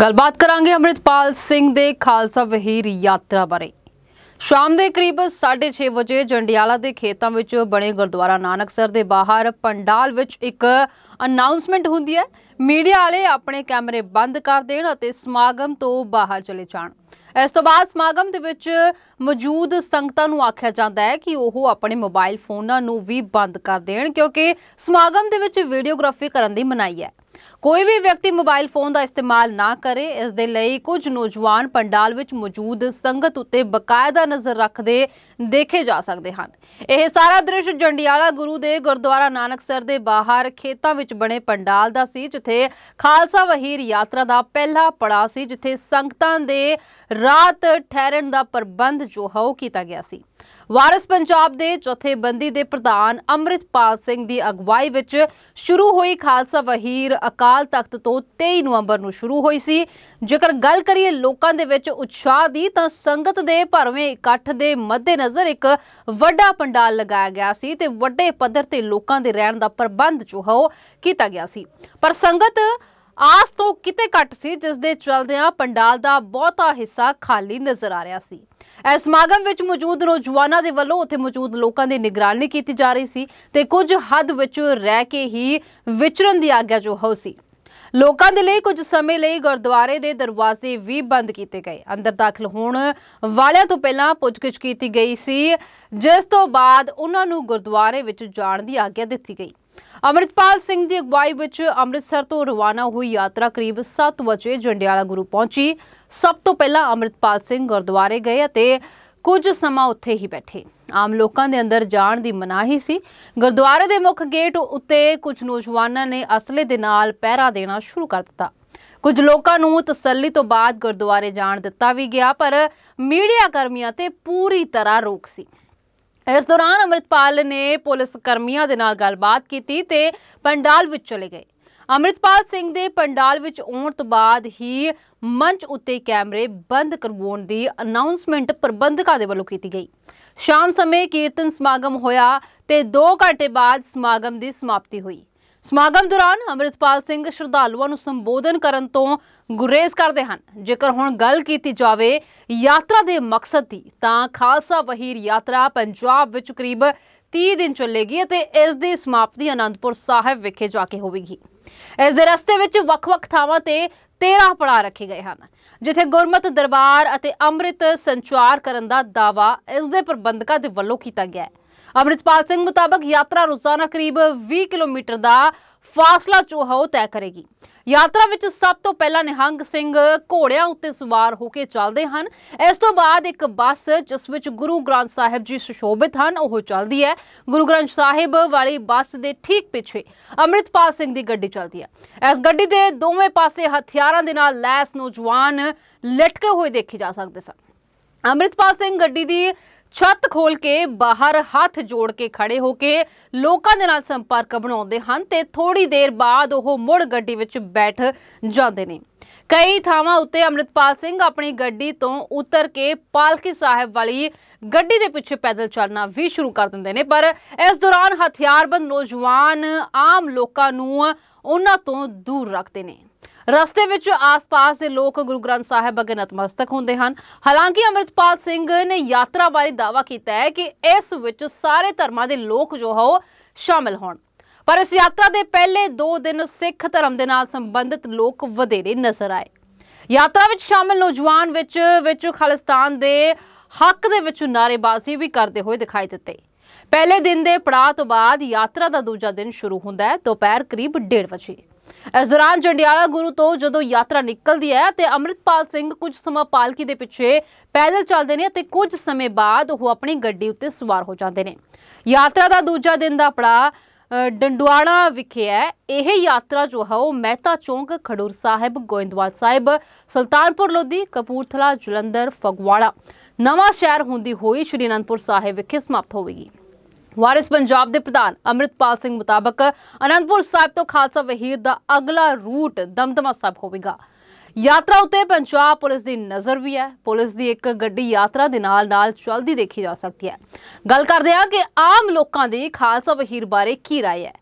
ਗੱਲਬਾਤ ਕਰਾਂਗੇ ਅਮਰਿਤਪਾਲ ਸਿੰਘ ਦੇ ਖਾਲਸਾ ਵਹੀਰ ਯਾਤਰਾ ਬਾਰੇ ਸ਼ਾਮ ਦੇ ਕਰੀਬ 6:30 ਵਜੇ ਜੰਡਿਆਲਾ ਦੇ ਖੇਤਾਂ ਵਿੱਚ ਬਣੇ ਗੁਰਦੁਆਰਾ ਨਾਨਕਸਰ ਦੇ ਬਾਹਰ ਪੰਡਾਲ ਵਿੱਚ ਇੱਕ ਅਨਾਉਂਸਮੈਂਟ ਹੁੰਦੀ ਹੈ ਮੀਡੀਆ ਵਾਲੇ ਆਪਣੇ ਕੈਮਰੇ ਬੰਦ ਕਰ ਦੇਣ ਅਤੇ ਸਮਾਗਮ ਤੋਂ ਬਾਹਰ ਚਲੇ ਜਾਣ ਇਸ ਤੋਂ ਬਾਅਦ ਸਮਾਗਮ ਦੇ ਵਿੱਚ ਮੌਜੂਦ ਸੰਗਤਾਂ ਨੂੰ ਆਖਿਆ ਜਾਂਦਾ ਹੈ ਕਿ ਉਹ ਆਪਣੇ ਮੋਬਾਈਲ ਫੋਨਾਂ ਨੂੰ ਵੀ ਬੰਦ ਕਰ ਦੇਣ ਕਿਉਂਕਿ ਸਮਾਗਮ ਦੇ ਵਿੱਚ ਵੀਡੀਓਗ੍ਰਾਫੀ ਕਰਨ ਦੀ ਮਨਾਹੀ ਹੈ ਕੋਈ ਵੀ ਵਿਅਕਤੀ ਮੋਬਾਈਲ ਫੋਨ ਦਾ ਇਸਤੇਮਾਲ ਨਾ ਕਰੇ ਇਸ ਦੇ ਲਈ ਕੁਝ ਨੌਜਵਾਨ ਪੰਡਾਲ ਵਿੱਚ ਮੌਜੂਦ ਸੰਗਤ ਉੱਤੇ ਬਕਾਇਦਾ ਨਜ਼ਰ ਰੱਖਦੇ ਦੇਖੇ ਜਾ ਸਕਦੇ ਹਨ ਇਹ ਸਾਰਾ ਦ੍ਰਿਸ਼ ਜੰਡਿਆਲਾ ਗੁਰੂ ਦੇ ਗੁਰਦੁਆਰਾ ਨਾਨਕਸਰ ਦੇ ਬਾਹਰ ਖੇਤਾਂ ਵਿੱਚ ਬਣੇ ਪੰਡਾਲ ਦਾ ਸੀ ਜਿੱਥੇ ਖਾਲਸਾ ਵਹੀਰ ਯਾਤਰਾ ਦਾ ਪਹਿਲਾ ਪੜਾਅ ਸੀ ਜਿੱਥੇ ਸੰਗਤਾਂ ਦੇ ਰਾਤ ਠਹਿਰਣ ਦਾ ਪ੍ਰਬੰਧ ਜੋ ਹੋ ਕੀਤਾ ਗਿਆ ਸੀ ਵਾਰਿਸ ਪੰਜਾਬ ਦੇ ਜਥੇਬੰਦੀ ਦੇ ਪ੍ਰਧਾਨ ਅਮਰਿਤਪਾਲ ਸਿੰਘ ਦੀ ਅਗਵਾਈ ਵਿੱਚ ਸ਼ੁਰੂ ਹੋਈ ਖਾਲਸਾ ਵਹੀਰ ਅਕਾਲ ਤਖਤ ਤੋਂ 23 ਨਵੰਬਰ ਨੂੰ ਸ਼ੁਰੂ ਹੋਈ ਸੀ ਜੇਕਰ ਗੱਲ ਕਰੀਏ ਲੋਕਾਂ ਦੇ ਵਿੱਚ ਉਤਸ਼ਾਹ ਦੀ ਤਾਂ ਸੰਗਤ ਦੇ ਭਰਵੇਂ ਇਕੱਠ ਦੇ ਮੱਦੇਨਜ਼ਰ ਇੱਕ ਵੱਡਾ ਪੰਡਾਲ ਲਗਾਇਆ ਗਿਆ ਸੀ ਤੇ ਵੱਡੇ ਪੱਧਰ ਤੇ ਲੋਕਾਂ ਦੇ ਰਹਿਣ ਦਾ ਪ੍ਰਬੰਧ ਜੋ ਹੋ ਕੀਤਾ ਗਿਆ ਸੀ ਪਰ ਸੰਗਤ ਆਸ ਤੋਂ ਕਿਤੇ ਘੱਟ ਸੀ ਜਿਸ ਦੇ ਚਲਦਿਆਂ ਪੰਡਾਲ ਦਾ ਬਹੁਤਾ ਹਿੱਸਾ ਖਾਲੀ ਨਜ਼ਰ ਆ ਰਿਹਾ ਸੀ ਇਸ ਸਮਾਗਮ ਵਿੱਚ ਮੌਜੂਦ ਨੌਜਵਾਨਾਂ ਦੇ ਵੱਲੋਂ ਉੱਥੇ ਮੌਜੂਦ ਲੋਕਾਂ ਦੀ ਨਿਗਰਾਨੀ ਕੀਤੀ ਜਾ ਰਹੀ ਸੀ ਤੇ ਕੁਝ ਹੱਦ ਵਿੱਚ ਰਹਿ ਕੇ ਹੀ ਵਿਚਰਨ ਦੀ ਆਗਿਆ ਜੋ ਹੋ ਸੀ ਲੋਕਾਂ ਦੇ ਲਈ ਕੁਝ ਸਮੇਂ ਲਈ ਗੁਰਦੁਆਰੇ ਦੇ ਦਰਵਾਜ਼ੇ ਵੀ ਬੰਦ ਕੀਤੇ ਗਏ ਅੰਦਰ ਦਾਖਲ ਹੋਣ ਵਾਲਿਆਂ ਤੋਂ ਪਹਿਲਾਂ ਪੁੱਛਗਿੱਛ ਕੀਤੀ ਗਈ ਸੀ ਜਿਸ ਤੋਂ ਬਾਅਦ ਉਹਨਾਂ ਨੂੰ ਗੁਰਦੁਆਰੇ ਵਿੱਚ ਜਾਣ ਦੀ ਆਗਿਆ ਦਿੱਤੀ ਗਈ ਅਮਰਿਤਪਾਲ ਸਿੰਘ ਦੀ ਅਗਵਾਈ ਵਿੱਚ ਅੰਮ੍ਰਿਤਸਰ ਤੋਂ ਰਵਾਨਾ ਹੋਈ ਯਾਤਰਾ ਕਰੀਬ 7 ਵਜੇ ਜੰਡਿਆਲਾ ਗੁਰੂ ਪਹੁੰਚੀ ਸਭ ਤੋਂ ਪਹਿਲਾਂ ਅਮਰਿਤਪਾਲ ਸਿੰਘ ਗੁਰਦੁਆਰੇ ਗਏ ਅਤੇ ਕੁਝ ਸਮਾਂ ਉੱਥੇ ਹੀ ਬੈਠੇ ਆਮ ਲੋਕਾਂ ਦੇ ਅੰਦਰ ਜਾਣ ਦੀ ਮਨਾਹੀ ਸੀ ਗੁਰਦੁਆਰੇ ਦੇ ਮੁੱਖ ਗੇਟ ਉੱਤੇ ਕੁਝ ਨੌਜਵਾਨਾਂ ਨੇ ਅਸਲੇ ਦੇ ਨਾਲ ਪਹਿਰਾ ਦੇਣਾ ਸ਼ੁਰੂ ਕਰ ਦਿੱਤਾ ਕੁਝ ਲੋਕਾਂ ਨੂੰ ਤਸੱਲੀ ਤੋਂ ਬਾਅਦ ਗੁਰਦੁਆਰੇ ਜਾਣ ਦਿੱਤਾ ਵੀ ਗਿਆ ਪਰ ਮੀਡੀਆ ਕਰਮੀਆਂ ਤੇ ਪੂਰੀ ਤਰ੍ਹਾਂ ਰੋਕ ਸੀ ਇਸ ਦੌਰਾਨ ਅਮਰਿਤਪਾਲ ਨੇ ਪੁਲਿਸ ਕਰਮੀਆਂ ਦੇ ਨਾਲ ਗੱਲਬਾਤ ਕੀਤੀ ਤੇ ਪੰਡਾਲ ਵਿੱਚ ਚਲੇ ਗਏ ਅਮਰਿਤਪਾਲ ਸਿੰਘ ਦੇ ਪੰਡਾਲ ਵਿੱਚ ਆਉਣ ਤੋਂ ਬਾਅਦ ਹੀ ਮੰਚ ਉੱਤੇ ਕੈਮਰੇ ਬੰਦ ਕਰਵਾਉਣ ਦੀ ਅਨਾਉਂਸਮੈਂਟ ਪ੍ਰਬੰਧਕਾਂ ਦੇ ਵੱਲੋਂ ਕੀਤੀ ਗਈ ਸ਼ਾਮ ਸਮੇਂ ਕੀਰਤਨ ਸਮਾਗਮ ਹੋਇਆ ਤੇ 2 ਘੰਟੇ ਬਾਅਦ ਸਮਾਗਮ ਦੀ ਸਮਾਪਤੀ ਹੋਈ ਸਮਾਗਮ ਦੌਰਾਨ ਅਮਰਿਤਪਾਲ ਸਿੰਘ ਸ਼ਰਧਾਲੂਆਂ ਨੂੰ ਸੰਬੋਧਨ ਕਰਨ ਤੋਂ ਗੁਰੇਜ਼ ਕਰਦੇ ਹਨ ਜੇਕਰ ਹੁਣ ਗੱਲ ਕੀਤੀ ਜਾਵੇ ਯਾਤਰਾ ਦੇ ਮਕਸਦ ਦੀ ਤਾਂ ਖਾਲਸਾ ਵਹੀਰ ਯਾਤਰਾ ਪੰਜਾਬ ਵਿੱਚ ਕਰੀਬ 30 ਦਿਨ ਚੱਲੇਗੀ ਅਤੇ ਇਸ ਦੀ ਸਮਾਪਤੀ ਅਨੰਦਪੁਰ ਸਾਹਿਬ ਵਿਖੇ ਜਾ ਕੇ ਹੋਵੇਗੀ ਇਸ ਦੇ ਰਸਤੇ ਵਿੱਚ ਵੱਖ-ਵੱਖ ਥਾਵਾਂ ਤੇ 13 ਪੜਾ ਰੱਖੇ ਗਏ ਹਨ ਜਿੱਥੇ ਗੁਰਮਤ ਦਰਬਾਰ ਅਤੇ ਅੰਮ੍ਰਿਤ ਸੰਚਾਰ ਕਰਨ ਦਾ ਦਾਵਾ ਇਸ ਦੇ ਪ੍ਰਬੰਧਕਾਂ ਦੇ ਵੱਲੋਂ ਕੀਤਾ ਗਿਆ ਹੈ ਅਮਰਿਤਪਾਲ ਸਿੰਘ ਮੁਤਾਬਕ ਯਾਤਰਾ ਰੋਜ਼ਾਨਾ ਕਰੀਬ 20 ਕਿਲੋਮੀਟਰ ਦਾ ਫਾਸਲਾ ਚੋਹਾਉ ਤੈ ਕਰੇਗੀ ਯਾਤਰਾ ਵਿੱਚ ਸਭ ਤੋਂ ਪਹਿਲਾਂ ਨਿਹੰਗ ਸਿੰਘ ਘੋੜਿਆਂ ਉੱਤੇ ਸਵਾਰ ਹੋ ਕੇ ਚੱਲਦੇ ਹਨ ਇਸ ਤੋਂ ਬਾਅਦ ਇੱਕ ਬੱਸ ਜਿਸ ਵਿੱਚ ਗੁਰੂ ਗ੍ਰੰਥ ਸਾਹਿਬ ਜੀ ਸੁਸ਼ੋਭਿਤ ਹਨ ਉਹ ਚੱਲਦੀ ਹੈ ਗੁਰੂ ਗ੍ਰੰਥ ਸਾਹਿਬ ਵਾਲੀ ਬੱਸ ਦੇ ਠੀਕ ਪਿੱਛੇ ਅਮਰਿਤਪਾਲ ਸਿੰਘ ਦੀ ਗੱਡੀ ਚੱਲਦੀ ਹੈ ਇਸ ਗੱਡੀ ਦੇ ਦੋਵੇਂ ਪਾਸੇ ਹਥਿਆਰਾਂ ਦੇ ਨਾਲ ਲੈਸ ਨੌਜਵਾਨ ਲਟਕੇ ਹੋਏ ਦੇਖੇ ਜਾ ਸਕਦੇ ਸਨ ਅਮਰਿਤਪਾਲ ਸਿੰਘ ਗੱਡੀ ਦੀ ਛੱਤ ਖੋਲ ਕੇ ਬਾਹਰ ਹੱਥ ਜੋੜ ਕੇ ਖੜੇ ਹੋ ਕੇ ਲੋਕਾਂ ਦੇ ਨਾਲ ਸੰਪਰਕ ਬਣਾਉਂਦੇ ਹਨ ਤੇ ਥੋੜੀ ਦੇਰ ਬਾਅਦ ਉਹ ਮੁੜ ਗੱਡੀ ਵਿੱਚ ਬੈਠ ਜਾਂਦੇ ਨੇ ਕਈ ਥਾਵਾਂ ਉੱਤੇ ਅਮਰਿਤਪਾਲ ਸਿੰਘ ਆਪਣੀ ਗੱਡੀ ਤੋਂ ਉਤਰ ਕੇ ਪਾਲਕੀ ਸਾਹਿਬ ਵਾਲੀ ਗੱਡੀ ਦੇ ਪਿੱਛੇ ਪੈਦਲ ਚੱਲਣਾ ਵੀ ਸ਼ੁਰੂ ਕਰ ਦਿੰਦੇ ਨੇ ਪਰ ਇਸ ਦੌਰਾਨ ਹਥਿਆਰਬੰਦ ਨੌਜਵਾਨ ਆਮ ਲੋਕਾਂ ਨੂੰ ਉਹਨਾਂ ਤੋਂ ਦੂਰ ਰੱਖਦੇ ਨੇ ਰਸਤੇ ਵਿੱਚ ਆਸ-ਪਾਸ ਦੇ ਲੋਕ ਗੁਰੂ ਗ੍ਰੰਥ ਸਾਹਿਬ ਅੱਗੇ ਨਤਮਸਤਕ ਹੁੰਦੇ ਹਨ ਹਾਲਾਂਕਿ ਅਮਰਿਤਪਾਲ ਸਿੰਘ ਨੇ ਯਾਤਰਾ ਬਾਰੇ ਦਾਵਾ ਕੀਤਾ ਹੈ ਕਿ ਇਸ ਵਿੱਚ ਸਾਰੇ ਧਰਮਾਂ ਦੇ ਲੋਕ ਜੋ ਹੋ ਸ਼ਾਮਿਲ ਹੋਣ ਪਰ ਇਸ ਯਾਤਰਾ ਦੇ ਪਹਿਲੇ 2 ਦਿਨ ਸਿੱਖ ਧਰਮ ਦੇ ਨਾਲ ਸੰਬੰਧਿਤ ਲੋਕ ਵਧੇਰੇ ਨਜ਼ਰ ਆਏ ਯਾਤਰਾ ਵਿੱਚ ਸ਼ਾਮਿਲ ਨੌਜਵਾਨ ਵਿੱਚ ਵਿੱਚ ਖਾਲਿਸਤਾਨ ਦੇ ਹੱਕ ਦੇ ਵਿੱਚ ਨਾਰੇਬਾਜ਼ੀ ਵੀ ਕਰਦੇ ਹੋਏ ਦਿਖਾਈ ਦਿੱਤੇ ਪਹਿਲੇ ਦਿਨ ਦੇ ਪੜਾਅ ਤੋਂ ਬਾਅਦ ਯਾਤਰਾ ਦਾ ਦੂਜਾ ਦਿਨ ਸ਼ੁਰੂ ਹੁੰਦਾ ਹੈ ਦੁਪਹਿਰ ਕਰੀਬ 1:30 ਵਜੇ ਇਸ ਦੌਰਾਨ ਜੰਡਿਆਲਾ ਗੁਰੂ ਤੋਂ ਜਦੋਂ ਯਾਤਰਾ ਨਿਕਲਦੀ ਹੈ ਤੇ ਅਮਰਿਤਪਾਲ ਸਿੰਘ ਕੁਝ ਸਮਾਂ ਪਾਲਕੀ ਦੇ ਪਿੱਛੇ ਪੈਦਲ ਚੱਲਦੇ ਨੇ ਤੇ ਕੁਝ ਸਮੇਂ ਬਾਅਦ ਉਹ ਆਪਣੀ ਗੱਡੀ ਉੱਤੇ ਸਵਾਰ ਹੋ ਜਾਂਦੇ ਨੇ ਯਾਤਰਾ ਦਾ ਦੂਜਾ ਦਿਨ ਦਾ ਪੜਾ ਡੰਡਵਾਣਾ ਵਿਖੇ ਹੈ ਇਹ ਯਾਤਰਾ ਜੋ ਹੈ ਉਹ ਮਹਿਤਾ ਚੌਂਕ ਖਡੂਰ ਸਾਹਿਬ ਗੋਇੰਦਵਾਲ ਸਾਹਿਬ ਸੁਲਤਾਨਪੁਰ ਲੋਧੀ ਕਪੂਰਥਲਾ ਜਲੰਧਰ ਫਗਵਾੜਾ ਨਵਾਂ ਸ਼ਹਿਰ ਹੁੰਦੀ ਹੋਈ ਸ਼੍ਰੀ ਅਨੰਦਪੁਰ ਸਾਹਿਬ ਵਿਖੇ ਸਮਾਪਤ ਹੋਵੇਗੀ ਵਾਰਿਸ ਪੰਜਾਬ ਦੇ ਪ੍ਰਧਾਨ ਅਮਰਿਤਪਾਲ ਸਿੰਘ ਮੁਤਾਬਕ ਅਨੰਦਪੁਰ ਸਾਹਿਬ ਤੋਂ ਖਾਲਸਾ ਵਹੀਰ ਦਾ ਅਗਲਾ ਰੂਟ ਦਮਦਮਾ ਸਾਹਿਬ ਹੋਵੇਗਾ ਯਾਤਰਾ ਉਤੇ ਪੰਜਾਬ ਪੁਲਿਸ ਦੀ ਨਜ਼ਰ ਵੀ ਹੈ ਪੁਲਿਸ ਦੀ ਇੱਕ ਗੱਡੀ ਯਾਤਰਾ ਦੇ ਨਾਲ ਨਾਲ ਚਲਦੀ ਦੇਖੀ ਜਾ ਸਕਦੀ ਹੈ ਗੱਲ ਕਰਦੇ ਆ ਕਿ ਆਮ ਲੋਕਾਂ ਦੀ ਖਾਲਸਾ ਵਹੀਰ ਬਾਰੇ ਕੀ رائے ਹੈ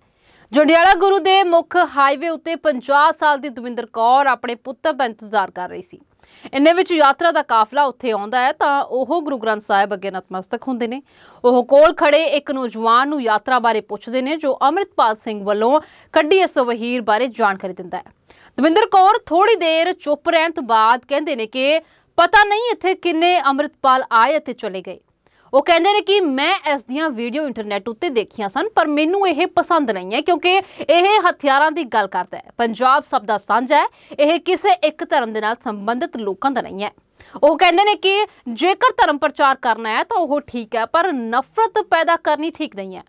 ਜੰਡਿਆਲਾ ਗੁਰੂ ਦੇ ਮੁੱਖ ਹਾਈਵੇ ਉਤੇ 50 ਸਾਲ ਦੀ ਦਵਿੰਦਰ ਕੌਰ ਆਪਣੇ ਪੁੱਤਰ ਦਾ ਇੰਤਜ਼ਾਰ ਕਰ ਰਹੀ ਸੀ ਇੰਨੇ ਵਿੱਚ ਯਾਤਰਾ ਦਾ ਕਾਫਲਾ ਉੱਥੇ ਆਉਂਦਾ ਹੈ ਤਾਂ ਉਹ ਗੁਰੂ ਗ੍ਰੰਥ ਸਾਹਿਬ ਅੱਗੇ ਨਤਮਸਤਕ ਹੁੰਦੇ ਨੇ ਉਹ ਕੋਲ ਖੜੇ ਇੱਕ ਨੌਜਵਾਨ ਨੂੰ ਯਾਤਰਾ ਬਾਰੇ ਪੁੱਛਦੇ ਨੇ ਜੋ ਅਮਰਿਤਪਾਲ ਸਿੰਘ ਵੱਲੋਂ ਕੱਢੀ ਇਸ ਵਹੀਰ ਬਾਰੇ ਜਾਣਕਾਰੀ ਦਿੰਦਾ ਹੈ ਦਵਿੰਦਰ ਕੌਰ ਥੋੜੀ ਦੇਰ ਚੁੱਪ ਰਹਿਣ ਤੋਂ ਬਾਅਦ ਕਹਿੰਦੇ ਨੇ ਕਿ ਪਤਾ ਨਹੀਂ ਇੱਥੇ ਕਿੰਨੇ ਅਮਰਿਤਪਾਲ ਆਏ ਅਤੇ ਚਲੇ ਗਏ ਉਹ ਕਹਿੰਦੇ ਨੇ ਕਿ ਮੈਂ ਇਸ ਦੀਆਂ ਵੀਡੀਓ ਇੰਟਰਨੈਟ ਉੱਤੇ ਦੇਖੀਆਂ ਸਨ ਪਰ ਮੈਨੂੰ ਇਹ ਪਸੰਦ ਨਹੀਂ ਹੈ ਕਿਉਂਕਿ ਇਹ ਹਥਿਆਰਾਂ ਦੀ ਗੱਲ ਕਰਦਾ ਹੈ ਪੰਜਾਬ ਸਭ ਦਾ ਸਾਂਝਾ ਹੈ ਇਹ ਕਿਸੇ ਇੱਕ ਧਰਮ ਦੇ ਨਾਲ ਸੰਬੰਧਿਤ ਲੋਕਾਂ ਦਾ ਨਹੀਂ ਹੈ ਉਹ ਕਹਿੰਦੇ ਨੇ ਕਿ ਜੇਕਰ ਧਰਮ ਪ੍ਰਚਾਰ ਕਰਨਾ ਹੈ ਤਾਂ ਉਹ ਠੀਕ ਹੈ ਪਰ ਨਫ਼ਰਤ ਪੈਦਾ ਕਰਨੀ ਠੀਕ ਨਹੀਂ ਹੈ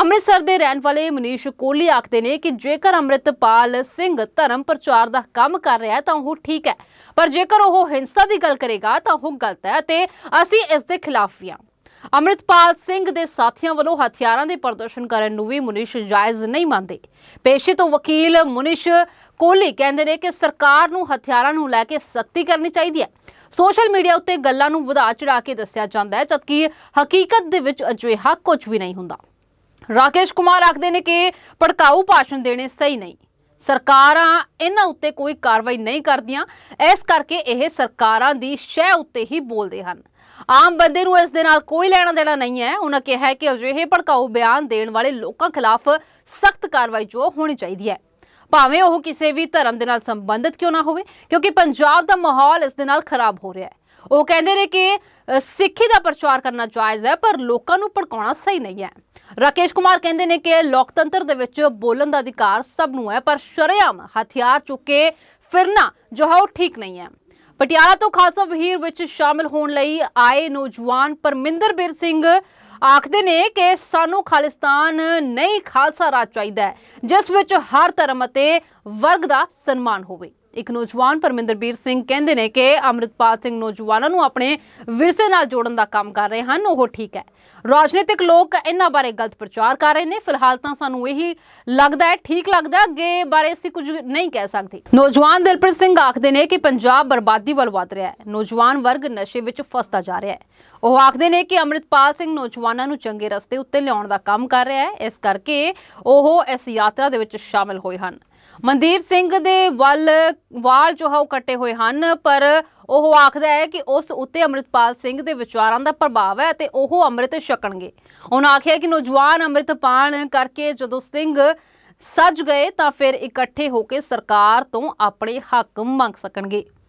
ਅੰਮ੍ਰਿਤਸਰ ਦੇ ਰਹਿਣ ਵਾਲੇ ਮਨੀਸ਼ ਕੋਲੀ ਆਖਦੇ ਨੇ ਕਿ ਜੇਕਰ ਅੰਮ੍ਰਿਤਪਾਲ ਸਿੰਘ ਧਰਮ ਪ੍ਰਚਾਰ ਦਾ ਕੰਮ ਕਰ ਰਿਹਾ ਹੈ ਤਾਂ ਉਹ ਠੀਕ ਹੈ ਪਰ ਜੇਕਰ ਉਹ ਹਿੰਸਾ ਦੀ ਗੱਲ ਕਰੇਗਾ ਤਾਂ ਉਹ ਗਲਤ ਹੈ ਤੇ ਅਸੀਂ ਇਸ ਦੇ ਖਿਲਾਫ ਹਾਂ ਅਮਰਿਤਪਾਲ ਸਿੰਘ ਦੇ ਸਾਥੀਆਂ ਵੱਲੋਂ ਹਥਿਆਰਾਂ ਦੇ ਪ੍ਰਦਰਸ਼ਨ ਕਰਨ ਨੂੰ ਵੀ ਮੁਨੀਸ਼ ਜਾਇਜ਼ ਨਹੀਂ ਮੰਨਦੇ ਪੇਸ਼ੇ ਤੋਂ ਵਕੀਲ ਮੁਨੀਸ਼ ਕੋਲੀ ਕਹਿੰਦੇ ਨੇ ਕਿ ਸਰਕਾਰ ਨੂੰ ਹਥਿਆਰਾਂ ਨੂੰ ਲੈ ਕੇ ਸਖਤੀ ਕਰਨੀ ਚਾਹੀਦੀ ਹੈ ਸੋਸ਼ਲ ਮੀਡੀਆ ਉੱਤੇ ਗੱਲਾਂ ਨੂੰ ਵਧਾ ਚੜਾ ਕੇ ਦੱਸਿਆ ਜਾਂਦਾ ਹੈ ਜਦਕਿ ਹਕੀਕਤ ਦੇ ਵਿੱਚ ਅਜਿਹਾ ਕੁਝ ਵੀ ਨਹੀਂ ਹੁੰਦਾ ਰਾਕੇਸ਼ ਕੁਮਾਰ ਆਖਦੇ ਨੇ ਕਿ ਭੜਕਾਊ ਭਾਸ਼ਣ ਦੇਣੇ ਸਹੀ ਨਹੀਂ ਸਰਕਾਰਾਂ ਇਹਨਾਂ ਉੱਤੇ ਕੋਈ ਕਾਰਵਾਈ ਨਹੀਂ ਕਰਦੀਆਂ ਇਸ ਕਰਕੇ ਇਹ ਸਰਕਾਰਾਂ ਦੀ ਸ਼ਹਿ ਉੱਤੇ ਹੀ ਬੋਲਦੇ ਹਨ ਆਮ ਬੰਦੇ ਨੂੰ ਇਸ ਦੇ ਨਾਲ ਕੋਈ ਲੈਣਾ ਦੇਣਾ ਨਹੀਂ ਹੈ ਉਹਨਾਂ ਕਿਹਾ ਕਿ ਅਜਿਹੇ ਭੜਕਾਊ ਬਿਆਨ ਦੇਣ ਵਾਲੇ ਲੋਕਾਂ ਖਿਲਾਫ ਸਖਤ ਕਾਰਵਾਈ ਜੋ ਹੋਣੀ ਚਾਹੀਦੀ ਹੈ ਭਾਵੇਂ ਉਹ ਕਿਸੇ ਵੀ ਧਰਮ ਦੇ ਨਾਲ ਸੰਬੰਧਿਤ ਕਿਉਂ ਨਾ ਹੋਵੇ ਕਿਉਂਕਿ ਪੰਜਾਬ ਦਾ ਮਾਹੌਲ ਇਸ ਦੇ ਨਾਲ ਖਰਾਬ ਹੋ ਰਿਹਾ ਹੈ ਉਹ ਕਹਿੰਦੇ ਨੇ ਕਿ ਸਿੱਖੀ ਦਾ ਪ੍ਰਚਾਰ ਕਰਨਾ ਜਾਇਜ਼ ਹੈ ਪਰ ਲੋਕਾਂ ਨੂੰ ਭੜਕਾਉਣਾ ਸਹੀ ਨਹੀਂ ਹੈ ਰਾਕੇਸ਼ ਕੁਮਾਰ ਕਹਿੰਦੇ ਨੇ ਕਿ ਲੋਕਤੰਤਰ ਦੇ ਵਿੱਚ ਬੋਲਣ ਦਾ ਅਧਿਕਾਰ ਸਭ ਨੂੰ ਹੈ ਪਰ ਸ਼ਰਿਆਮ ਹਥਿਆਰ ਚੁੱਕ ਕੇ ਫਿਰਨਾ ਜੋ ਹੈ ਉਹ ਠੀਕ ਨਹੀਂ ਹੈ ਪਟਿਆਲਾ ਤੋਂ ਖਾਲਸਾ ਵਹੀਰ ਵਿੱਚ ਸ਼ਾਮਿਲ ਹੋਣ ਲਈ ਆਏ ਨੌਜਵਾਨ ਪਰਮਿੰਦਰ ਬੀਰ ਸਿੰਘ ਆਖਦੇ ਨੇ ਕਿ ਸਾਨੂੰ ਖਾਲਿਸਤਾਨ ਨਹੀਂ ਖਾਲਸਾ ਰਾਜ ਚਾਹੀਦਾ ਹੈ ਜਿਸ ਵਿੱਚ ਹਰ ਧਰਮ ਅਤੇ ਵਰਗ ਦਾ ਸਨਮਾਨ ਹੋਵੇ ਇੱਕ ਨੌਜਵਾਨ ਪਰਮਿੰਦਰਬੀਰ ਸਿੰਘ ਕਹਿੰਦੇ ਨੇ ਕਿ ਅਮਰਿਤਪਾਲ ਸਿੰਘ ਨੌਜਵਾਨਾਂ ਨੂੰ ਆਪਣੇ ਵਿਰਸੇ ਨਾਲ ਜੋੜਨ ਦਾ ਕੰਮ ਕਰ ਰਹੇ ਹਨ ਉਹ ਠੀਕ ਹੈ ਰਾਜਨੀਤਿਕ ਲੋਕ ਇਹਨਾਂ ਬਾਰੇ ਗਲਤ ਪ੍ਰਚਾਰ ਕਰ ਰਹੇ ਨੇ ਫਿਲਹਾਲ ਤਾਂ ਸਾਨੂੰ ਇਹੀ ਲੱਗਦਾ ਹੈ ਠੀਕ ਲੱਗਦਾ ਅੱਗੇ ਬਾਰੇ ਅਸੀਂ ਕੁਝ ਨਹੀਂ ਕਹਿ ਸਕਦੇ ਨੌਜਵਾਨ ਦਿਲਪ੍ਰੀਤ ਸਿੰਘ ਆਖਦੇ ਨੇ ਕਿ ਪੰਜਾਬ ਬਰਬਾਦੀ ਵੱਲ ਵਧ ਰਿਹਾ ਹੈ ਨੌਜਵਾਨ ਵਰਗ ਨਸ਼ੇ ਵਿੱਚ ਫਸਦਾ ਜਾ ਰਿਹਾ ਹੈ ਉਹ ਆਖਦੇ ਨੇ ਕਿ ਅਮਰਿਤਪਾਲ ਸਿੰਘ ਨੌਜਵਾਨਾਂ ਨੂੰ ਚੰਗੇ ਰਸਤੇ ਉੱਤੇ ਲਿਆਉਣ ਦਾ ਕੰਮ ਕਰ ਰਿਹਾ ਹੈ ਇਸ ਕਰਕੇ ਉਹ ਇਸ ਯਾਤਰਾ ਦੇ ਵਿੱਚ ਸ਼ਾਮਲ ਹੋਏ ਹਨ ਮਨਦੀਪ ਸਿੰਘ ਦੇ ਵੱਲ ਵਾਲ ਜੋ ਹੈ ਉਹ ਕੱਟੇ ਹੋਏ ਹਨ ਪਰ ਉਹ ਆਖਦਾ ਹੈ ਕਿ ਉਸ ਉੱਤੇ ਅਮਰਿਤਪਾਲ ਸਿੰਘ ਦੇ ਵਿਚਾਰਾਂ ਦਾ ਪ੍ਰਭਾਵ ਹੈ ਤੇ ਉਹ ਅੰਮ੍ਰਿਤ ਛਕਣਗੇ ਉਹਨਾਂ ਆਖਿਆ ਕਿ ਨੌਜਵਾਨ ਅੰਮ੍ਰਿਤ ਪਾਣ ਕਰਕੇ ਜਦੋਂ ਸਿੰਘ ਸੱਜ ਗਏ ਤਾਂ ਫਿਰ ਇਕੱਠੇ ਹੋ ਕੇ ਸਰਕਾਰ ਤੋਂ ਆਪਣੇ ਹੱਕ ਮੰਗ ਸਕਣਗੇ